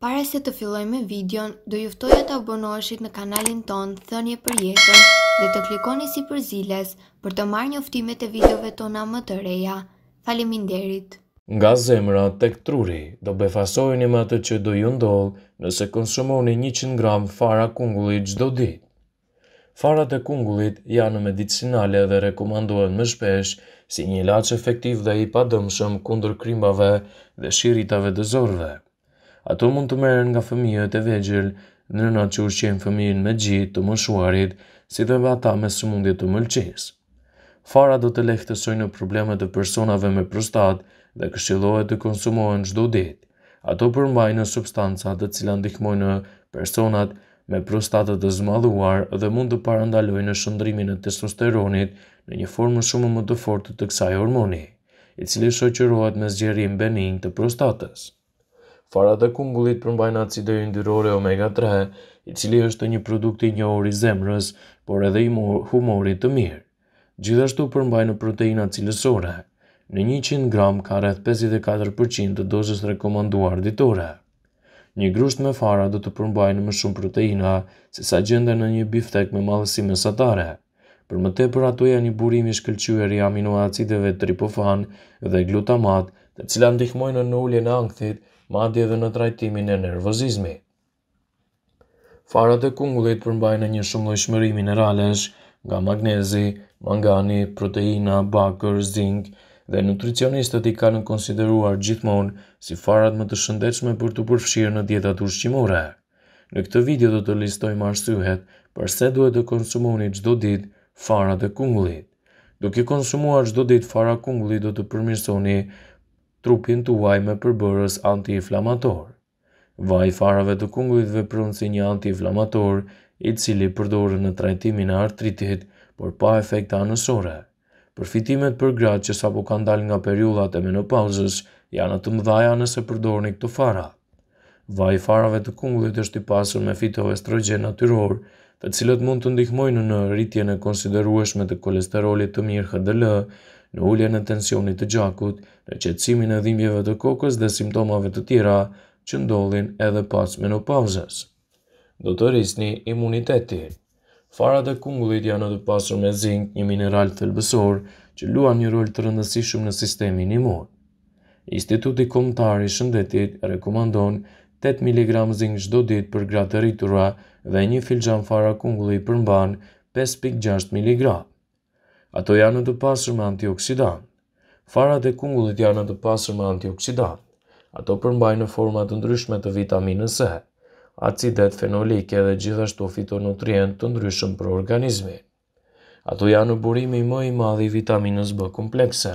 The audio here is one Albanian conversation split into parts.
Pare se të filloj me videon, do e të abonoheshit në kanalin ton Thënje për jetën dhe të klikoni si për ziles për të marrë njoftimet e videove tona më të reja. Faleminderit! Nga zemra tek truri, do befasojni me atë që do ju ndodhë nëse konsumoni 100 gram fara kungullit gjdo dit. Farat e kungullit janë medicinale dhe rekomandohen më shpesh si një laq efektiv dhe i padëmshëm kundër krimbave dhe shiritave dëzorve ato mund të merren nga fëmijët e vegjël, nëna që ushqenë fëmijën me gjitë të mëshuarit, si dhe ata me sëmundje të mëlqis. Fara do të lehtësoj në problemet të personave me prostat dhe këshilohet të konsumohen gjdo ditë. Ato përmbaj në substancat të cila ndihmojnë personat me prostatët të zmadhuar dhe mund të parandaloj në shëndrimin e testosteronit në një formë shumë më të fortë të kësaj hormoni, i cili shoqërohet me zgjerim benin të prostatës. Farat e kungullit përmbajnë acide yndyrore omega 3, i cili është një produkt i njohur i zemrës, por edhe i humorit të mirë. Gjithashtu përmbajnë proteina cilësore. Në 100 gram ka rreth 54% të dozës rekomanduar ditore. Një grusht me fara do të përmbajnë më shumë proteina se sa gjende në një biftek me madhësi mesatare. Për më tepër ato janë një burim i shkëlqyer i aminoacideve tripofan dhe glutamat, të cilat ndihmojnë në uljen e ankthit dhe dhe në trajtimin e nervozizmi. Farat e kungullit përmbajnë një shumë lloj mineralesh, nga magnezi, mangani, proteina, bakër, zinc dhe nutricionistët i kanë konsideruar gjithmonë si farat më të shëndetshme për të përfshirë në dietat ushqimore. Në këtë video do të listojmë arsyehet përse duhet të konsumoni çdo ditë farat e kungullit. Duke konsumuar çdo ditë fara kungullit do të përmirësoni trupin tuaj me përbërës anti-inflamator. Vaj farave të kungujtve prunë si një anti-inflamator, i cili përdore në trajtimin e artritit, por pa efekta anësore. Përfitimet për gratë që sa kanë dal nga periullat e menopauzës, janë të mdhaja nëse përdore një këto fara. Vaj farave të kungujt është i pasur me fitoestrogen natyror, të cilët mund të ndihmojnë në rritjen e konsiderueshme të kolesterolit të mirë HDL, në ulljen e tensionit të gjakut, në qetësimin e dhimbjeve të kokës dhe simptomave të tjera që ndollin edhe pas menopauzës. Do të rrisni imuniteti. Farat e kungullit janë të pasur me zinc, një mineral thelbësor që luan një rol të rëndësishëm në sistemin imun. Instituti Kombëtar i Shëndetit rekomandon 8 mg zinc çdo ditë për gratë rritura dhe një filxhan fara kungulli përmban 5.6 mg ato janë të pasër me antioksidant. Farat e kungullit janë të pasër me antioksidant. Ato përmbajnë në format të ndryshme të vitaminës E, acidet fenolike dhe gjithashtu fitonutrient të ndryshëm për organizmi. Ato janë në burimi më i madhi vitaminës B komplekse.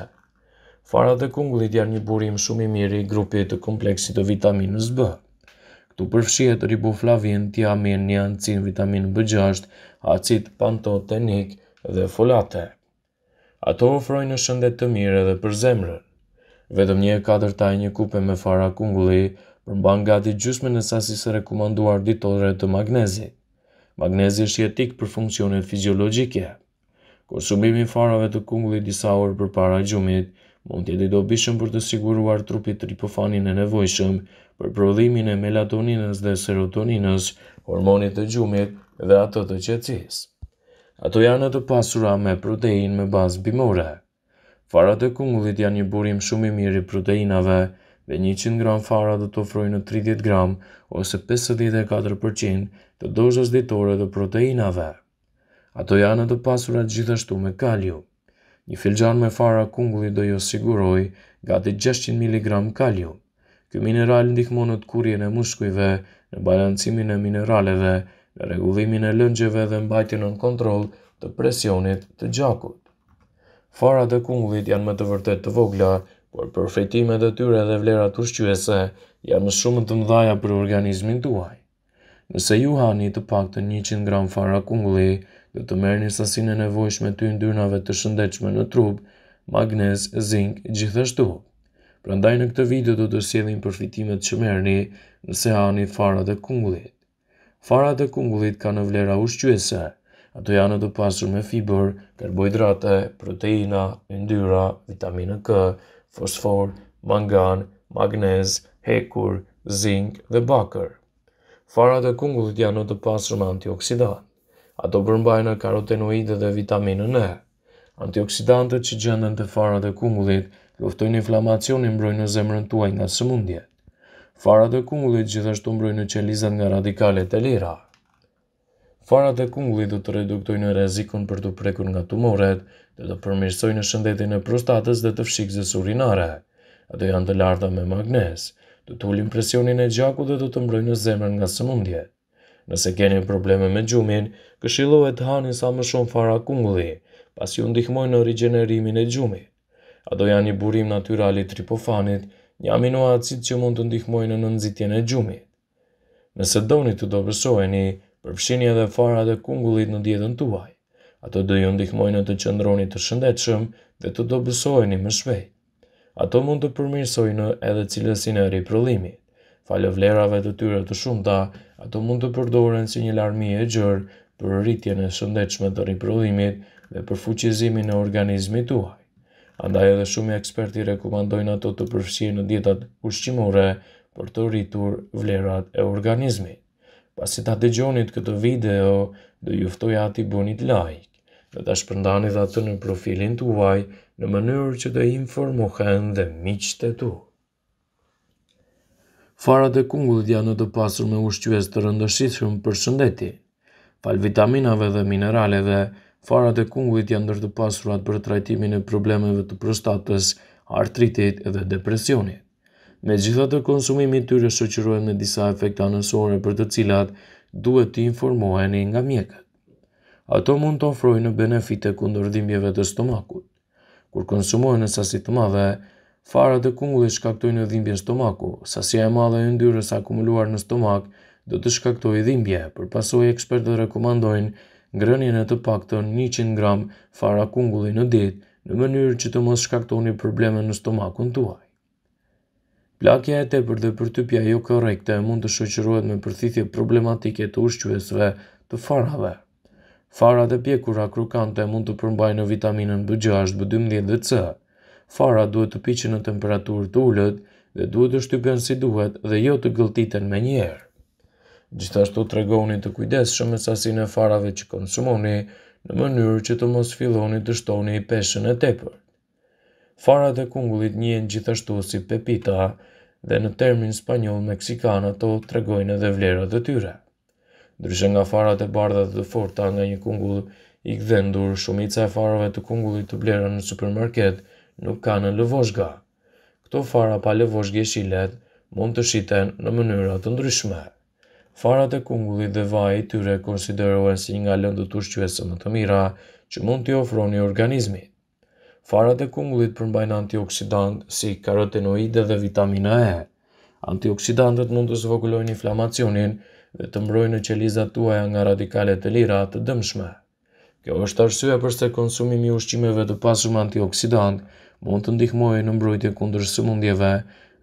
Farat e kungullit janë një burim shumë i mirë i grupit të kompleksit të vitaminës B. Këtu përfshihet riboflavin, tiamin, niacin, vitamin B6, acid pantotenik dhe folate ato ofrojnë në shëndet të mirë edhe për zemrën. Vetëm një e katërta e një kupe me fara kungulli përmban gati gjysme në sasisë rekomanduar ditore të magnezit. Magnezi është jetik për funksionet fiziologike. Konsumimi farave të kungullit disa orë për para gjumit, mund tjetë i dobishëm për të siguruar trupit tripofanin e nevojshëm për prodhimin e melatoninës dhe serotoninës, hormonit të gjumit dhe atë të qetësisë. Ato janë ato pasura me protein me bazë bimore. Farat e kungullit janë një burim shumë i mirë i proteinave, dhe 100 gram fara dhe të ofrojnë 30 gram ose 54% të dozës ditore dhe proteinave. Ato janë ato pasura gjithashtu me kalju. Një filxhan me fara kungullit do jo siguroj gati 600 mg kalju. Ky mineral ndihmonë të kurje në mushkujve, në balancimin e mineraleve, regullimin e lëngjeve dhe mbajtjen në kontrol të presionit të gjakut. Fara dhe kungullit janë më të vërtet të vogla, por përfitimet e tyre dhe vlerat të shqyese janë shumë të mdhaja për organizmin tuaj. Nëse ju hani të pak të 100 gram fara kungulli, dhe të merë një sasin e nevojshme ty ndyrnave të shëndechme në trup, magnez, zinc, gjithashtu. Prandaj në këtë video do të sjedhin përfitimet që merëni nëse hani fara dhe kungullit farat e kungullit ka në vlera ushqyese. Ato janë të pasur me fiber, karbohidrate, proteina, yndyra, vitaminë K, fosfor, mangan, magnez, hekur, zinc dhe bakër. Farat e kungullit janë të pasur me antioksidant. Ato përmbajnë karotenoide dhe vitaminën E. Antioksidantët që gjëndën të farat e kungullit luftojnë inflamacionin mbrojnë në zemrën tuaj nga sëmundjet. Farat e kungullit gjithashtu mbrojnë në qelizat nga radikalet e lira. Farat e kungullit do të reduktojnë rezikon për të prekur nga tumoret, dhe të përmirësojnë shëndetin e prostatës dhe të fshikëzës urinare. Ato janë të larta me magnes, do të ullin presionin e gjaku dhe do të mbrojnë zemrën nga sëmundje. Nëse keni probleme me gjumin, këshilohet të sa më shumë fara kungulli, pas ju ndihmojnë në rigenerimin e gjumit. Ato janë i burim natyrali tripofanit, një aminoacid që mund të ndihmojnë në nënzitjen e gjumit. Nëse doni të dobesoheni, përfshini dhe farat e kungullit në dietën tuaj, ato do ju ndihmojnë të qëndroni të shëndetshëm dhe të dobesoheni më shpejt. Ato mund të përmirësojnë edhe cilësinë e riprodhimit. Falë vlerave të tyre të shumta, ato mund të përdoren si një larmi e gjerë për rritjen e shëndetshme të riprodhimit dhe për fuqizimin e organizmit tuaj. Andaj edhe shumë eksperti rekomandojnë ato të përfshihen në dietat ushqimore për të rritur vlerat e organizmi. Pasi ta dëgjonit këtë video, do juftoj ati bunit like dhe ta shpërndani dhe atë në profilin të uaj në mënyrë që të informohen dhe miqtë e tu. Farat e kungullit janë të pasur me ushqyës të rëndëshithëm për shëndeti. Fal vitaminave dhe mineraleve, Farat e kungujt janë ndër të pasurat për trajtimin e problemeve të prostatës, artritit dhe depresionit. Me gjitha të konsumimi tyre shëqyrojnë në disa efekt anësore për të cilat duhet të informoheni nga mjekët. Ato mund të ofrojnë benefite kundër dhimbjeve të stomakut. Kur konsumohen në sasit të madhe, farat e kungullit shkaktojnë dhimbje në stomaku, sasja e madhe e ndyrës akumuluar në stomak do të shkaktoj dhimbje, për pasoj ekspertët rekomandojnë ngrënjën e të pakton 100 gram fara kungulli në ditë në mënyrë që të mos shkaktoni probleme në stomakun tuaj. Plakja e tepër dhe përtypja jo korrekte mund të shoqërohet me përthithje problematike të ushqyesve të farave. Farat e pjekura krukante mund të përmbajnë vitaminën B6, B12 dhe C. Farat duhet të piqin në temperaturë të ulët dhe duhet të shtypen si duhet dhe jo të gëlltiten menjëherë. Gjithashtu të regoni të kujdes shumë sasin e farave që konsumoni në mënyrë që të mos filoni të shtoni i peshen e tepër. Farat e kungullit njën gjithashtu si pepita dhe në termin spanyol meksikan ato të regojnë edhe vlerët e tyre. Dryshe nga farat e bardha dhe forta nga një kungull i gdhendur, shumica e farave të kungullit të blera në supermarket nuk ka në lëvoshga. Këto fara pa lëvoshgje shilet mund të shiten në mënyrat të ndryshme farat e kungullit dhe vaji tyre konsiderohen si nga lëndët ushqyese më të mira që mund t'i ofroni organizmi. Farat e kungullit përmbajnë antioksidant si karotenoide dhe vitamina E. Antioksidantët mund të zvogullojnë inflamacionin dhe të mbrojnë në qelizat tuaja nga radikalet e lira të dëmshme. Kjo është arsye përse konsumimi ushqimeve të pasur antioksidant mund të ndihmojë në mbrojtje kundër sëmundjeve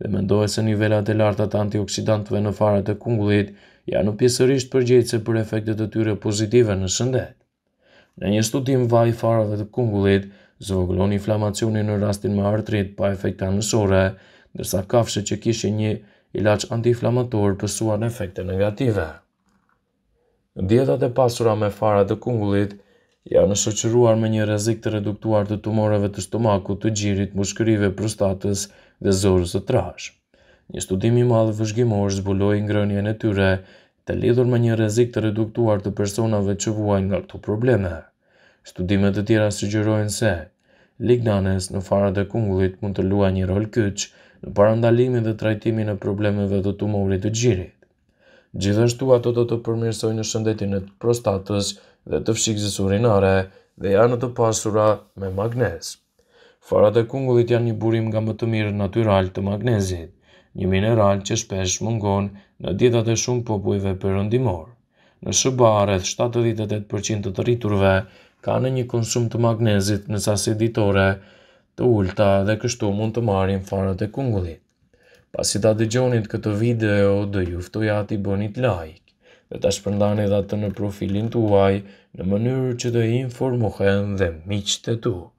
dhe mendohet se nivelat e larta të antioksidantëve në farat e kungullit janë pjesërisht përgjegjëse për efektet e tyre pozitive në shëndet. Në një studim vaj dhe të kungullit, zvoglon inflamacionin në rastin me artrit pa efekta nësore, ndërsa kafshë që kishë një ilaq antiinflamator pësuan efekte negative. Dietat e pasura me fara të kungullit janë shoqëruar me një rrezik të reduktuar të tumoreve të stomakut, të gjirit, mushkërive, prostatës dhe zorrës së trashë një studim i madh vëzhgimor zbuloi ngrënien e tyre të lidhur me një rrezik të reduktuar të personave që vuajnë nga këto probleme. Studimet të tjera sugjerojnë se lignanes në farat e kungullit mund të lua një rol kyç në parandalimin dhe trajtimin e problemeve të tumorit të gjirit. Gjithashtu ato do të përmirësojnë shëndetin e prostatës dhe të fshikës urinare dhe janë të pasura me magnez. Farat e kungullit janë një burim nga më të mirë natyral të magnezit, një mineral që shpesh mungon në dietat e shumë popujve perëndimor. Në SBA rreth 78% të rriturve kanë një konsum të magnezit në sasi ditore të ulta dhe kështu mund të marrin farat e kungullit. Pasi ta dëgjonit këtë video, do juftoj ti bënit like dhe ta shpërndani dhe atë në profilin tuaj në mënyrë që të informohen dhe miqë të tuaj.